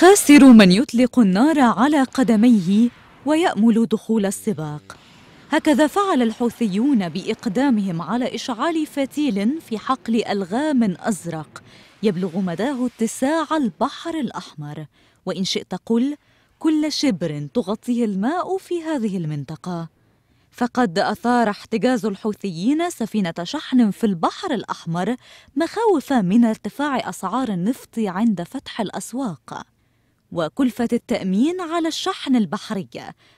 خاسر من يطلق النار على قدميه ويأمل دخول السباق هكذا فعل الحوثيون بإقدامهم على إشعال فتيل في حقل ألغام أزرق يبلغ مداه اتساع البحر الأحمر وإن شئت قل كل شبر تغطيه الماء في هذه المنطقة فقد أثار احتجاز الحوثيين سفينة شحن في البحر الأحمر مخاوف من ارتفاع أسعار النفط عند فتح الأسواق وكلفة التأمين على الشحن البحري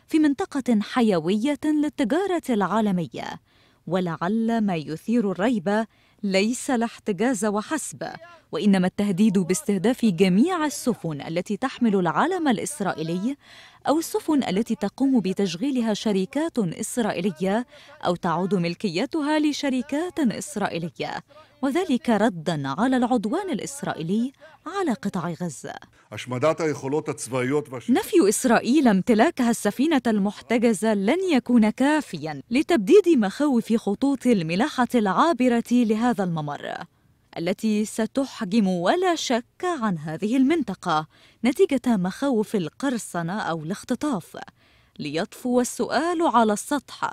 في منطقة حيوية للتجارة العالمية ولعل ما يثير الريبة ليس الاحتجاز وحسب وإنما التهديد باستهداف جميع السفن التي تحمل العلم الإسرائيلي أو السفن التي تقوم بتشغيلها شركات إسرائيلية أو تعود ملكيتها لشركات إسرائيلية وذلك ردا على العدوان الإسرائيلي على قطاع غزة نفي إسرائيل امتلاكها السفينة المحتجزة لن يكون كافيا لتبديد مخاوف خطوط الملاحة العابرة لهذا الممر التي ستحجم ولا شك عن هذه المنطقة نتيجة مخاوف القرصنة أو الاختطاف ليطفو السؤال على السطح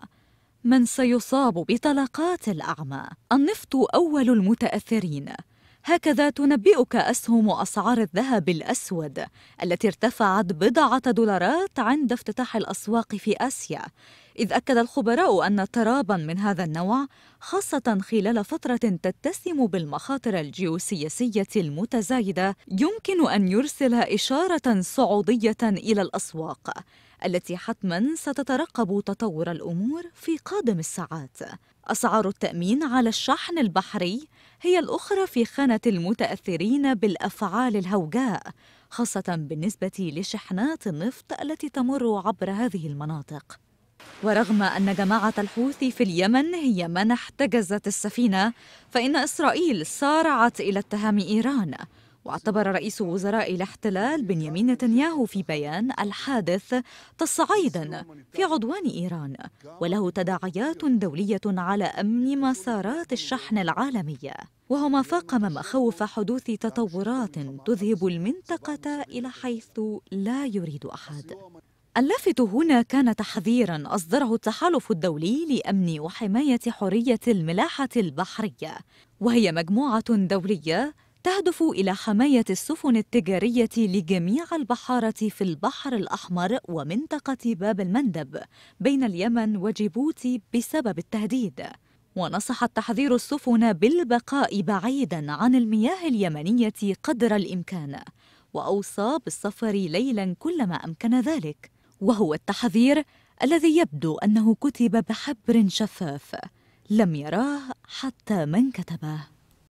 من سيصاب بطلقات الأعمى النفط أول المتأثرين هكذا تنبئك أسهم أسعار الذهب الأسود التي ارتفعت بضعة دولارات عند افتتاح الأسواق في آسيا إذ أكد الخبراء أن ترابا من هذا النوع خاصة خلال فترة تتسم بالمخاطر الجيوسياسية المتزايدة يمكن أن يرسل إشارة صعودية إلى الأسواق التي حتما ستترقب تطور الأمور في قادم الساعات أسعار التأمين على الشحن البحري هي الأخرى في خانة المتأثرين بالأفعال الهوجاء خاصة بالنسبة لشحنات النفط التي تمر عبر هذه المناطق ورغم أن جماعة الحوثي في اليمن هي من احتجزت السفينة فإن إسرائيل سارعت إلى اتهام إيران واعتبر رئيس وزراء الاحتلال بنيامين نتنياهو في بيان الحادث تصعيدا في عدوان ايران وله تداعيات دوليه على امن مسارات الشحن العالميه وهو ما فاقم مخاوف حدوث تطورات تذهب المنطقه الى حيث لا يريد احد اللافت هنا كان تحذيراً أصدره التحالف الدولي لأمن وحماية حرية الملاحة البحرية وهي مجموعة دولية تهدف إلى حماية السفن التجارية لجميع البحارة في البحر الأحمر ومنطقة باب المندب بين اليمن وجيبوتي بسبب التهديد ونصح التحذير السفن بالبقاء بعيداً عن المياه اليمنية قدر الإمكان وأوصى بالسفر ليلاً كلما أمكن ذلك وهو التحذير الذي يبدو انه كتب بحبر شفاف لم يراه حتى من كتبه